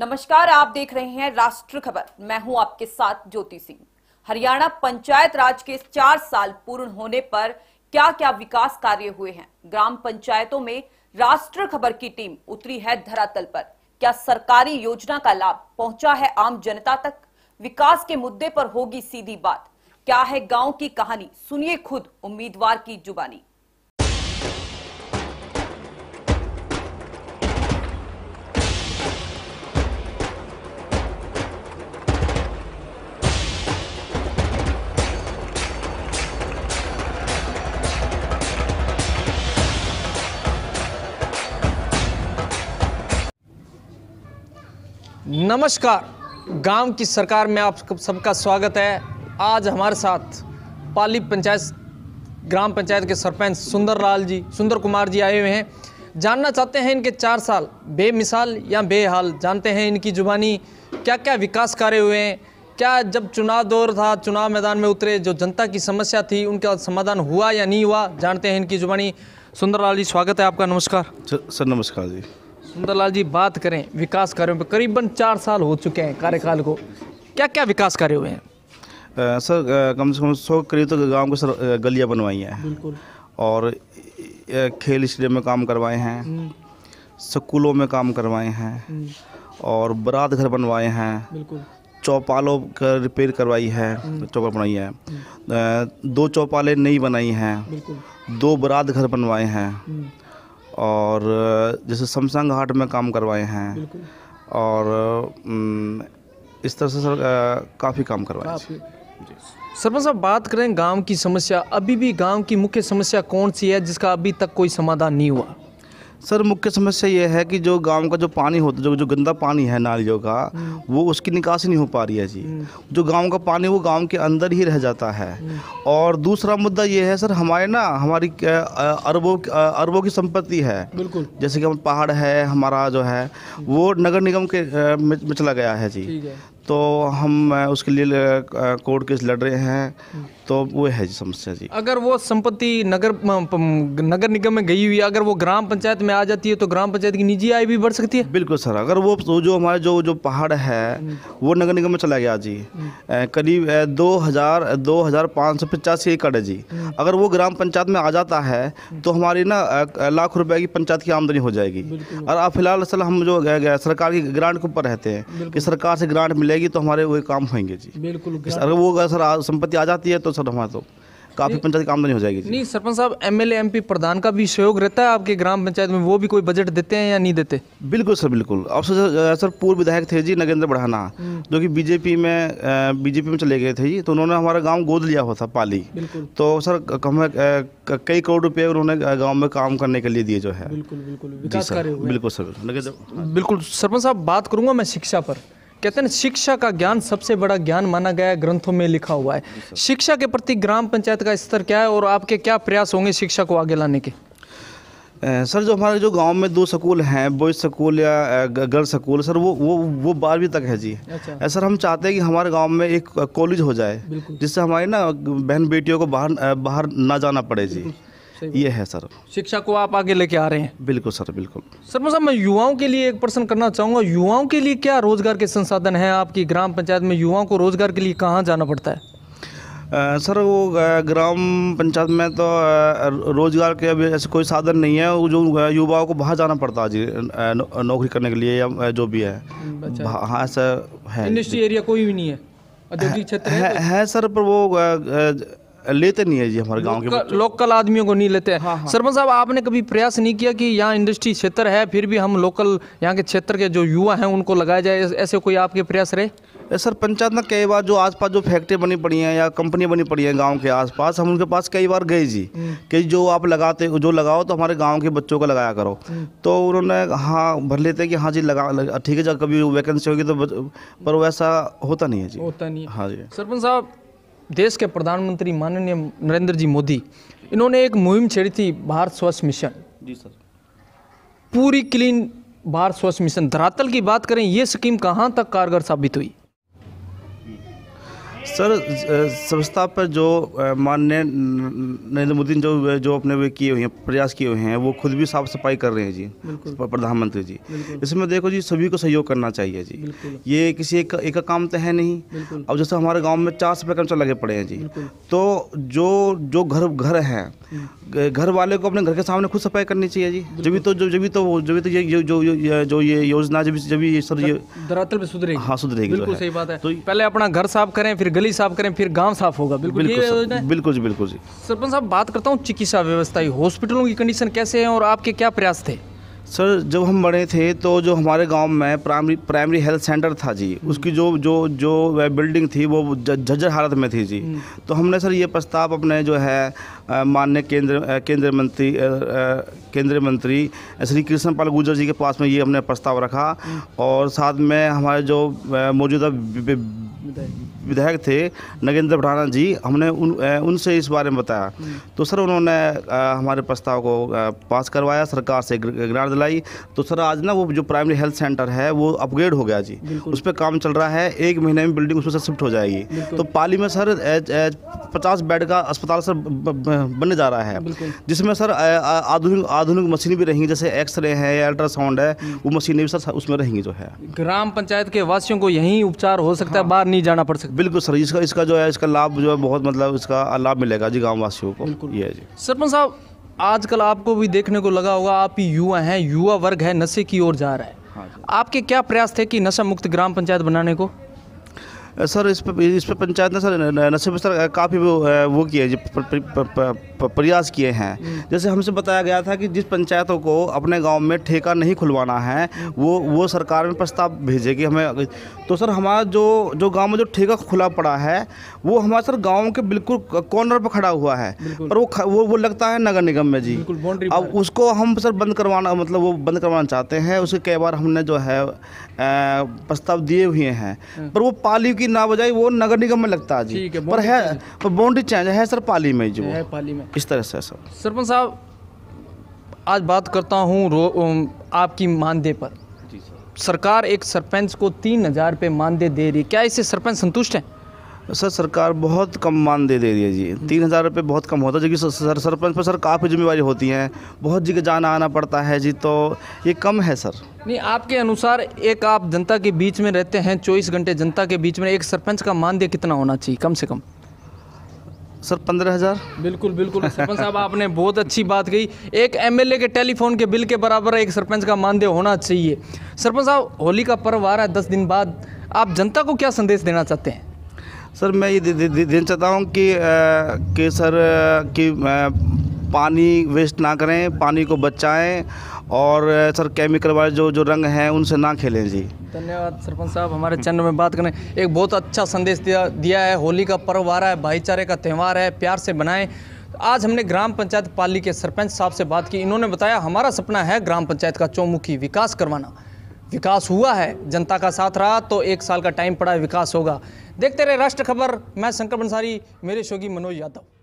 नमस्कार आप देख रहे हैं राष्ट्र खबर मैं हूं आपके साथ ज्योति सिंह हरियाणा पंचायत राज के चार साल पूर्ण होने पर क्या क्या विकास कार्य हुए हैं ग्राम पंचायतों में राष्ट्र खबर की टीम उतरी है धरातल पर क्या सरकारी योजना का लाभ पहुंचा है आम जनता तक विकास के मुद्दे पर होगी सीधी बात क्या है गांव की कहानी सुनिए खुद उम्मीदवार की जुबानी नमस्कार गांव की सरकार में आप सबका स्वागत है आज हमारे साथ पाली पंचायत ग्राम पंचायत के सरपंच सुंदर लाल जी सुंदर कुमार जी आए हुए हैं जानना चाहते हैं इनके चार साल बेमिसाल या बेहाल जानते हैं इनकी जुबानी क्या क्या विकास कार्य हुए हैं क्या जब चुनाव दौर था चुनाव मैदान में उतरे जो जनता की समस्या थी उनका समाधान हुआ या नहीं हुआ जानते हैं इनकी जुबानी सुंदर लाल जी स्वागत है आपका नमस्कार सर नमस्कार जी सुंदरलाल जी बात करें विकास कार्यों पर करीबन चार साल हो चुके हैं कार्यकाल को क्या क्या विकास कार्य हुए हैं सर कम से कम सौ करीब तो गाँव को सर गलियाँ बनवाई हैं और खेल स्टेडियम में काम करवाए हैं हम्म। स्कूलों में काम करवाए हैं हम्म। और बारात घर बनवाए हैं चौपालों का रिपेयर करवाई है हम्म। चौपाल बनाई है दो चौपालें नई बनाई हैं दो बरात घर बनवाए हैं और जैसे समसंग हाट में काम करवाए हैं और इस तरह से सर काफ़ी काम करवाए सरपंच साहब बात करें गांव की समस्या अभी भी गांव की मुख्य समस्या कौन सी है जिसका अभी तक कोई समाधान नहीं हुआ सर मुख्य समस्या ये है कि जो गांव का जो पानी होता जो जो गंदा पानी है नालियों का हम्म। वो उसकी निकासी नहीं हो पा रही है जी हम्म। जो गांव का पानी वो गांव के अंदर ही रह जाता है हम्म। और दूसरा मुद्दा ये है सर हमारे ना हमारी अरबों अरबों की संपत्ति है बिल्कुल जैसे कि हम पहाड़ है हमारा जो है वो नगर निगम के में चला गया है जी तो हम उसके लिए कोर्ट केस लड़ रहे हैं तो वो है जी समस्या जी अगर वो संपत्ति नगर नगर निगम में गई हुई है अगर वो ग्राम पंचायत में आ जाती है तो ग्राम पंचायत की निजी आय भी बढ़ सकती है बिल्कुल सर अगर वो जो हमारे जो जो पहाड़ है हम्म। वो नगर निगम में चला गया जी हम्म। करीब दो हज़ार दो हज़ार पाँच सौ पचासी एकड़ है जी हम्म। अगर वो ग्राम पंचायत में आ जाता है तो हमारी ना लाख रुपए की पंचायत की आमदनी हो जाएगी और अब फिलहाल असल हम जो सरकार की ग्रांट के ऊपर रहते हैं कि सरकार से ग्रांट मिलेगी जाएगी तो हमारे वही काम होंगे जी बिल्कुल अगर वो अगर सर संपत्ति आ जाती है तो सर हमारा तो काफी पंचायत काम तो नहीं हो जाएगी जी। नहीं सरपंच साहब एमएलए एमपी प्रधान का भी सहयोग रहता है आपके ग्राम पंचायत में वो भी कोई बजट देते हैं या नहीं देते बिल्कुल सर बिल्कुल अब सर सर पूर्व विधायक थे जी नगेंद्र बढ़ाना हम्म। जो कि बीजेपी में बीजेपी में चले गए थे जी तो उन्होंने हमारा गांव गोद लिया हुआ था पाली तो सर कई करोड़ रुपये उन्होंने गाँव में काम करने के लिए दिए जो है बिल्कुल बिल्कुल सर बिल्कुल सरपंच साहब बात करूंगा मैं शिक्षा पर कहते हैं शिक्षा का ज्ञान सबसे बड़ा ज्ञान माना गया है ग्रंथों में लिखा हुआ है शिक्षा के प्रति ग्राम पंचायत का स्तर क्या है और आपके क्या प्रयास होंगे शिक्षा को आगे लाने के सर जो हमारे जो गांव में दो स्कूल हैं बॉयज स्कूल या गर्ल्स स्कूल सर वो वो वो बारहवीं तक है जी अच्छा। सर हम चाहते हैं कि हमारे गांव में एक कॉलेज हो जाए जिससे हमारी ना बहन बेटियों को बाहर बाहर ना जाना पड़े जी ये है सर शिक्षा को आप आगे लेके आ रहे हैं बिल्कुल सर बिल्कुल सर मैं मतलब मैं युवाओं के लिए एक प्रश्न करना चाहूँगा युवाओं के लिए क्या रोजगार के संसाधन हैं आपकी ग्राम पंचायत में युवाओं को रोजगार के लिए कहाँ जाना पड़ता है आ, सर वो ग्राम पंचायत में तो रोज़गार के अभी ऐसे कोई साधन नहीं है जो युवाओं को बाहर जाना पड़ता है जी नौकरी करने के लिए या जो भी है हम्म, अच्छा। हाँ ऐसा है इंडस्ट्री एरिया कोई भी नहीं है औद्योगिक क्षेत्र है, है सर पर वो लेते नहीं है जी हमारे गांव के लोकल आदमियों को नहीं लेते हैं हाँ, हाँ। सरपंच साहब आपने कभी प्रयास नहीं किया कि यहाँ इंडस्ट्री क्षेत्र है फिर भी हम लोकल यहाँ के क्षेत्र के जो युवा हैं उनको लगाया जाए ऐसे कोई आपके प्रयास रहे सर पंचायत में कई बार जो आसपास जो फैक्ट्री बनी पड़ी हैं या कंपनी बनी पड़ी है गांव के आसपास हम उनके पास कई बार गए जी हम्म। कि जो आप लगाते जो लगाओ तो हमारे गांव के बच्चों को लगाया करो हम्म। तो उन्होंने हाँ भर लेते कि हाँ जी लगा ठीक है जब कभी वैकेंसी होगी तो पर वैसा होता नहीं है जी होता नहीं हाँ जी सरपंच साहब देश के प्रधानमंत्री माननीय नरेंद्र जी मोदी इन्होंने एक मुहिम छेड़ी थी भारत स्वच्छ मिशन जी सर पूरी क्लीन भारत स्वच्छ मिशन धरातल की बात करें ये स्कीम कहाँ तक कारगर साबित हुई सर स्वच्छता पर जो माननीय नरेंद्र मोदी जो जो अपने वे किए हुए हैं प्रयास किए हुए हैं वो खुद भी साफ सफाई कर रहे हैं जी प्रधानमंत्री जी इसमें देखो जी सभी को सहयोग करना चाहिए जी ये किसी एक, एक का काम तो है नहीं अब जैसे हमारे गांव में चार सफाई कर्मचारी लगे पड़े हैं जी तो जो जो घर घर हैं हम्म। घर वाले को अपने घर के सामने खुद सफाई करनी चाहिए जी जब तो, तो जब भी तो जब तो ये जो जो ये योजना जब जब ये सर ये धरातल सुधरेगी हाँ सुधरेगी तो बिल्कुल सही बात है तो पहले अपना घर साफ करें फिर गली साफ करें फिर गांव साफ होगा बिल्कुल बिल्कुल बिल्कुल जी बिल्कुल जी सरपंच साहब बात करता हूँ चिकित्सा व्यवस्था की हॉस्पिटलों की कंडीशन कैसे है और आपके क्या प्रयास थे सर जब हम बड़े थे तो जो हमारे गांव में प्राइमरी प्राइमरी हेल्थ सेंटर था जी हम्म। उसकी जो जो जो वह बिल्डिंग थी वो झज्जर हालत में थी जी हम्म। तो हमने सर ये प्रस्ताव अपने जो है माननीय केंद्र केंद्रीय मंत्री केंद्रीय मंत्री श्री कृष्ण पाल गुर्जर जी के पास में ये हमने प्रस्ताव रखा और साथ में हमारे जो मौजूदा विधायक थे नगेंद्र भटाना जी हमने उन उनसे इस बारे में बताया तो सर उन्होंने हमारे प्रस्ताव को पास करवाया सरकार से ग्रांट दिलाई तो सर आज ना वो जो प्राइमरी हेल्थ सेंटर है वो अपग्रेड हो गया जी उस पर काम चल रहा है एक महीने में बिल्डिंग उसमें से शिफ्ट हो जाएगी तो पाली में सर पचास बेड का अस्पताल सर बनने जा रहा है जिसमें सर आधुनिक आधुनिक मशीन भी रहेंगी जैसे एक्सरे है या अल्ट्रासाउंड है हम्म। वो मशीनें भी सर उसमें रहेंगी जो है ग्राम पंचायत के वासियों को यहीं उपचार हो सकता है हाँ। बाहर नहीं जाना पड़ सकता बिल्कुल सर इसका इसका जो है इसका लाभ जो है बहुत मतलब इसका लाभ मिलेगा जी गाँव वासियों को ये जी सरपंच साहब आजकल आपको भी देखने को लगा होगा आप युवा हैं युवा वर्ग है नशे की ओर जा रहा है हाँ आपके क्या प्रयास थे कि नशा मुक्त ग्राम पंचायत बनाने को सर इस पर इस पर पंचायत ने सर नशे पर सर काफ़ी वो वो किए प्रयास किए हैं हम्म। जैसे हमसे बताया गया था कि जिस पंचायतों को अपने गांव में ठेका नहीं खुलवाना है वो वो सरकार में प्रस्ताव भेजेगी हमें तो सर हमारा जो जो गांव में जो ठेका खुला पड़ा है वो हमारा सर गाँव के बिल्कुल कॉर्नर पर खड़ा हुआ है पर वो वो वो लगता है नगर निगम में जी अब उसको हम सर बंद करवाना मतलब वो बंद करवाना चाहते हैं उसके कई बार हमने जो है प्रस्ताव दिए हुए हैं हम्म। पर वो पाली की ना बजाय वो नगर निगम में लगता है जी पर है पर बाउंड्री चेंज है सर पाली में जो है पाली में इस तरह से सर सरपंच साहब आज बात करता हूँ आपकी मानदेय पर सरकार एक सरपंच को तीन हज़ार रुपये मानदेय दे रही है क्या इससे सरपंच संतुष्ट हैं सर सरकार बहुत कम मान दे दे रही है जी तीन हज़ार रुपये बहुत कम होता है जो सर सरपंच पर सर काफ़ी जिम्मेवारी होती हैं बहुत जगह जाना आना पड़ता है जी तो ये कम है सर नहीं आपके अनुसार एक आप जनता के बीच में रहते हैं चौबीस घंटे जनता के बीच में एक सरपंच का मानदेय कितना होना चाहिए कम से कम सर पंद्रह हज़ार बिल्कुल बिल्कुल सरपंच साहब आपने बहुत अच्छी बात कही एक एमएलए के टेलीफोन के बिल के बराबर एक सरपंच का मानदेय होना चाहिए सरपंच साहब होली का पर्व आ रहा है दस दिन बाद आप जनता को क्या संदेश देना चाहते हैं सर मैं ये देना चाहता हूँ कि कि सर कि पानी वेस्ट ना करें पानी को बचाएं और सर केमिकल वाले जो जो रंग हैं उनसे ना खेलें जी धन्यवाद सरपंच साहब हमारे चैनल में बात करें एक बहुत अच्छा संदेश दिया दिया है होली का पर्व आ रहा है भाईचारे का त्यौहार है प्यार से बनाएं आज हमने ग्राम पंचायत पाली के सरपंच साहब से बात की इन्होंने बताया हमारा सपना है ग्राम पंचायत का चौमुखी विकास करवाना विकास हुआ है जनता का साथ रहा तो एक साल का टाइम पड़ा विकास होगा देखते रहे राष्ट्र खबर मैं शंकर बंसारी मेरे शोगी मनोज यादव